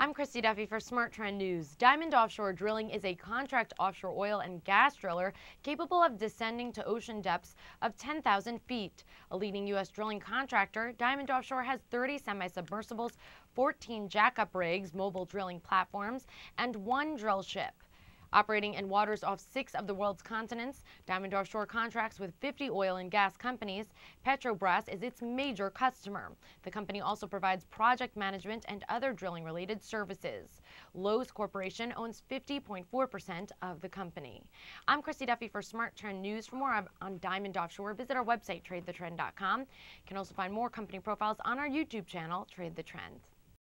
I'm Christy Duffy for Smart Trend News. Diamond Offshore Drilling is a contract offshore oil and gas driller capable of descending to ocean depths of 10,000 feet. A leading U.S. drilling contractor, Diamond Offshore has 30 semi-submersibles, 14 jackup rigs, mobile drilling platforms, and one drill ship. Operating in waters off six of the world's continents, Diamond Offshore contracts with 50 oil and gas companies. Petrobras is its major customer. The company also provides project management and other drilling-related services. Lowe's Corporation owns 50.4% of the company. I'm Christy Duffy for Smart Trend News. For more on Diamond Offshore, visit our website, tradethetrend.com. You can also find more company profiles on our YouTube channel, Trade the Trend.